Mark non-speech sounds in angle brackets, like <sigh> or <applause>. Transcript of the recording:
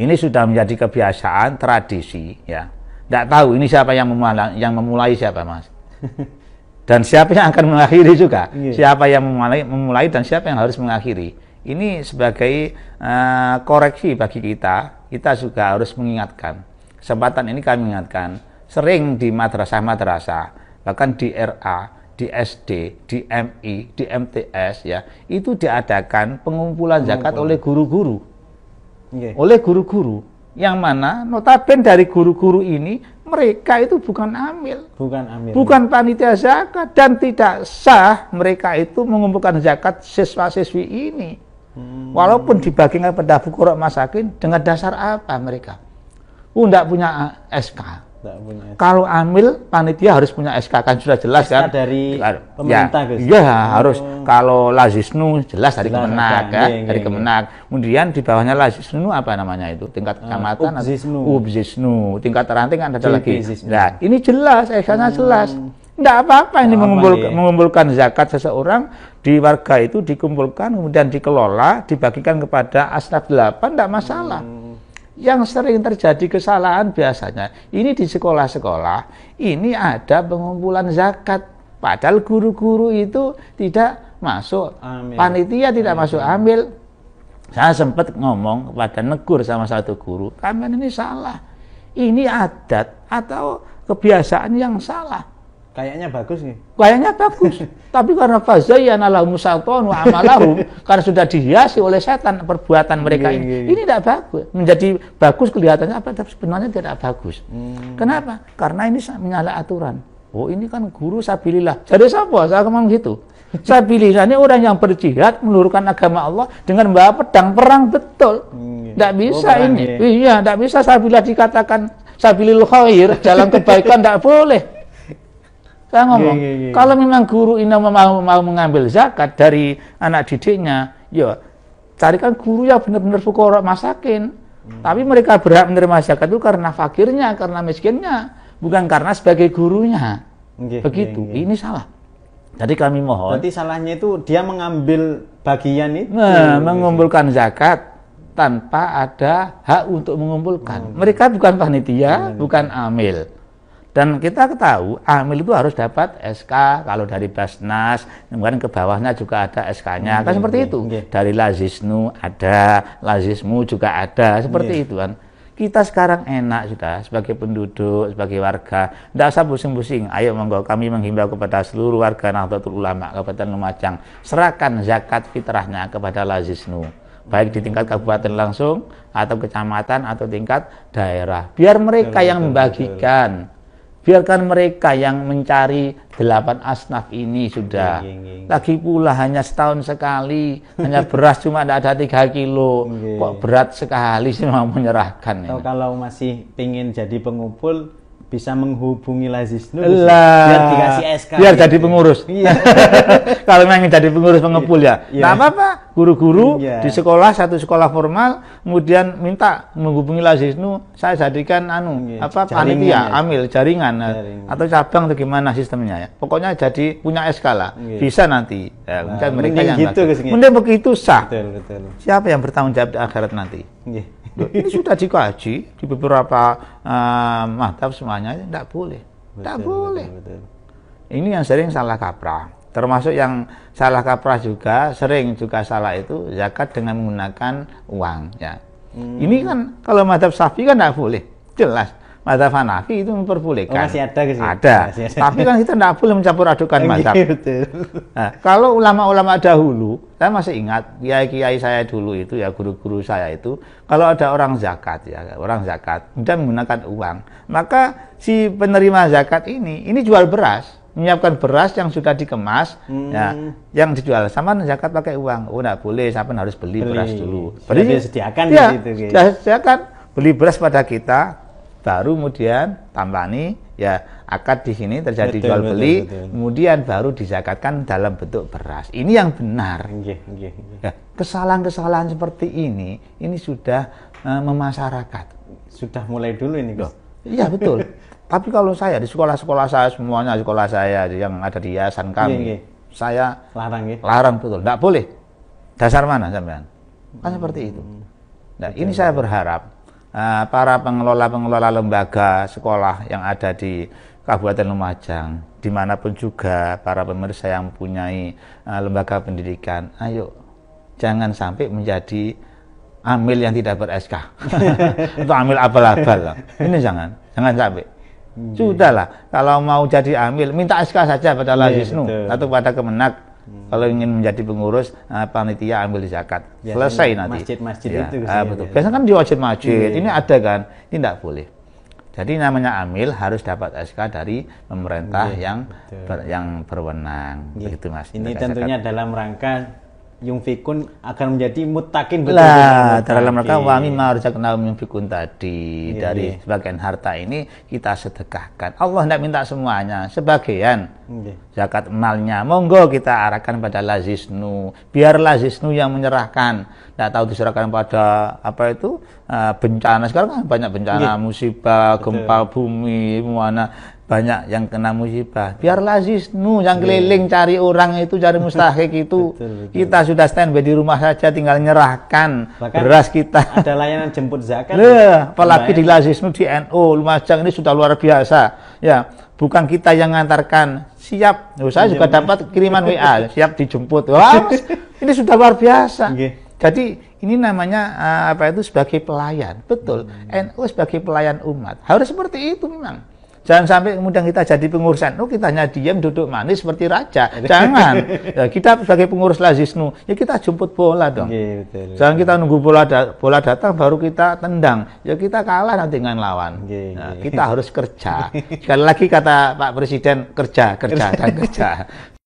Ini sudah menjadi kebiasaan, tradisi, ya. Tidak tahu ini siapa yang memulai, yang memulai siapa, Mas. <laughs> Dan siapa yang akan mengakhiri juga. Yeah. Siapa yang memulai, memulai dan siapa yang harus mengakhiri. Ini sebagai uh, koreksi bagi kita, kita juga harus mengingatkan. Kesempatan ini kami ingatkan, sering di madrasah-madrasah, bahkan di RA, di SD, di MI, di MTS ya, itu diadakan pengumpulan zakat oleh guru-guru yeah. oleh guru-guru yang mana notaben dari guru-guru ini mereka itu bukan amil, bukan amil, bukan panitia zakat dan tidak sah mereka itu mengumpulkan zakat siswa-siswi ini. Hmm. Walaupun dibagikan pada fakir masakin dengan dasar apa mereka? Oh, tidak punya SK. Kalau ambil panitia harus punya SK kan sudah jelas SK kan dari pemerintah ya, ya oh. harus kalau Lazisnu jelas dari jelas, Kemenak kan ya, iya, iya, dari iya. Kemenak. Kemudian di bawahnya Lazisnu apa namanya itu tingkat ah, kecamatan uh, Ubzisnu. tingkat teranting ada lagi. Nah, ini jelas SK-nya hmm. jelas. Tidak apa-apa ini oh, mengumpulkan, ya. mengumpulkan zakat seseorang di warga itu dikumpulkan kemudian dikelola dibagikan kepada asnaf delapan tidak masalah. Hmm yang sering terjadi kesalahan biasanya ini di sekolah-sekolah ini ada pengumpulan zakat padahal guru-guru itu tidak masuk amil. panitia tidak amil. masuk ambil saya sempat ngomong kepada negur sama satu guru kalian ini salah ini adat atau kebiasaan yang salah Kayaknya bagus nih. Kayaknya bagus. <laughs> Tapi karena fazayyana lahum wa amalahum, <laughs> karena sudah dihiasi oleh setan perbuatan mereka iya, ini. Iya, iya. Ini tidak bagus. Menjadi bagus kelihatannya apa tapi sebenarnya tidak bagus. Hmm. Kenapa? Karena ini menyalah aturan. Oh ini kan guru sabilillah. Jadi siapa? Saya kemang gitu. <laughs> Sabilillah ini orang yang berjihad menurunkan agama Allah dengan bawa pedang perang betul. Tidak hmm. bisa oh, ini. Ya. Iya, tidak bisa sabilillah dikatakan sabilil khair, jalan kebaikan tidak boleh. Saya iya, ngomong, yeah, yeah, yeah. kalau memang guru ini mau, mau mengambil zakat dari anak didiknya, ya carikan guru yang benar-benar fukara masakin. Hmm. Tapi mereka berhak menerima zakat itu karena fakirnya, karena miskinnya, bukan karena sebagai gurunya. yeah, Begitu. yeah, yeah. Ini salah. Jadi kami mohon. Berarti salahnya itu dia mengambil bagian itu. Nah, iya, iya, mengumpulkan zakat tanpa ada hak untuk mengumpulkan. Oh, Mereka bukan panitia, yeah, bukan amil. Dan kita tahu amil itu harus dapat SK kalau dari Basnas, kemudian ke bawahnya juga ada SK-nya. Kan iya, seperti iya, itu. Iya. Dari Lazisnu ada, Lazismu juga ada, seperti itu kan. Kita sekarang enak sudah sebagai penduduk, sebagai warga. Tidak usah pusing-pusing. Ayo monggo kami menghimbau kepada seluruh warga Nahdlatul Ulama Kabupaten Lumajang, serahkan zakat fitrahnya kepada Lazisnu baik di tingkat kabupaten langsung atau kecamatan atau tingkat daerah biar mereka yang membagikan biarkan mereka yang mencari delapan asnaf ini sudah gini, iya, iya, gini. Iya, lagi pula hanya setahun sekali hanya <laughs> beras cuma tidak ada tiga kilo gini. kok berat sekali sih mau menyerahkan Atau kalau masih ingin jadi pengumpul bisa menghubungi Lazis lah. biar dikasih SK biar ya. jadi pengurus iya. <laughs> kalau memang jadi pengurus pengepul ya iya. nah, apa apa guru-guru iya. di sekolah satu sekolah formal kemudian minta menghubungi Lazis Nur saya jadikan anu iya. apa panitia ya. amil jaringan, eh, jaringan atau cabang atau gimana sistemnya ya pokoknya jadi punya SK lah iya. bisa nanti ya, nah, mereka yang gitu, mungkin begitu sah betul, betul. siapa yang bertanggung jawab di akhirat nanti iya ini sudah dikaji di beberapa uh, semuanya, tidak boleh. Tidak boleh. Betul, Ini yang sering salah kaprah. Termasuk yang salah kaprah juga, sering juga salah itu zakat dengan menggunakan uang. Ya. Hmm. Ini kan kalau mantap sapi kan tidak boleh, jelas. Mazhab Hanafi itu memperbolehkan. Oh, masih ada Ada. Masih ada. Tapi kan kita tidak boleh mencampur adukan <laughs> iya, mazhab. Nah, kalau ulama-ulama dahulu, saya masih ingat kiai-kiai saya dulu itu ya guru-guru saya itu, kalau ada orang zakat ya, orang zakat dan menggunakan uang, maka si penerima zakat ini ini jual beras menyiapkan beras yang sudah dikemas hmm. ya, yang dijual sama zakat pakai uang oh tidak boleh siapa harus beli, beli. beras dulu beli sudah disediakan ya, gitu, sudah disediakan beli beras pada kita baru kemudian tambani ya akad di sini terjadi betul, jual beli betul, betul, kemudian baru dizakatkan dalam bentuk beras ini yang benar ya, kesalahan-kesalahan seperti ini ini sudah uh, memasyarakat sudah mulai dulu ini kok iya betul tapi kalau saya di sekolah-sekolah saya semuanya sekolah saya yang ada di yayasan kami saya larang ya? larang betul tidak boleh dasar mana sampean kan seperti itu hmm. nah ini saya berharap Ah, para pengelola-pengelola lembaga sekolah yang ada di Kabupaten Lumajang, dimanapun juga para pemirsa yang mempunyai ah, lembaga pendidikan, ayo jangan sampai menjadi amil yang tidak ber SK atau amil abal-abal. Ini jangan, jangan sampai. Iya. Sudahlah, kalau mau jadi amil, minta SK saja pada Allah iya, atau pada Kemenak Hmm. Kalau ingin menjadi pengurus uh, panitia ambil zakat, biasanya selesai nanti. Masjid-masjid ya, itu. Ah, betul. Ya. Biasanya. kan di wajib masjid. Iya, Ini iya. ada kan? Ini tidak boleh. Jadi namanya amil harus dapat SK dari pemerintah yeah, yang ber, yang berwenang, yeah. begitu mas. Ini tentunya dalam rangka Yung fikun akan menjadi mutakin betul lah dalam rangka wami harus kenal yung fikun tadi iya, dari iya. sebagian harta ini kita sedekahkan Allah tidak minta semuanya sebagian iya. zakat malnya monggo kita arahkan pada lazisnu biar lazisnu yang menyerahkan tidak tahu diserahkan pada apa itu eh, bencana sekarang kan banyak bencana iya. musibah betul. gempa bumi mana banyak yang kena musibah. biar lazis nu yang iya. keliling cari orang itu, cari <laughs> mustahik itu. betul, betul. Kita sudah standby di rumah saja, tinggal nyerahkan Bahkan beras kita. Ada layanan jemput zakat. Leh, ya? apalagi di lazis nu di NU NO, Lumajang ini sudah luar biasa. Ya, bukan kita yang mengantarkan. Siap. Oh, saya juga iya, dapat kiriman WA, <laughs> siap dijemput. Wah, <laughs> ini sudah luar biasa. Okay. Jadi ini namanya eh, apa itu sebagai pelayan, betul. Hmm. NU sebagai pelayan umat harus seperti itu memang. Jangan sampai kemudian kita jadi pengurusan. Oh, kita hanya diam duduk manis seperti raja. Jangan. <laughs> ya, kita sebagai pengurus Lazisnu, ya kita jemput bola dong. Ya, betul, Jangan kita nunggu bola da bola datang baru kita tendang. Ya kita kalah nanti dengan lawan. ya. nah, Kita harus kerja. Sekali lagi kata Pak Presiden kerja, kerja dan <laughs> kerja.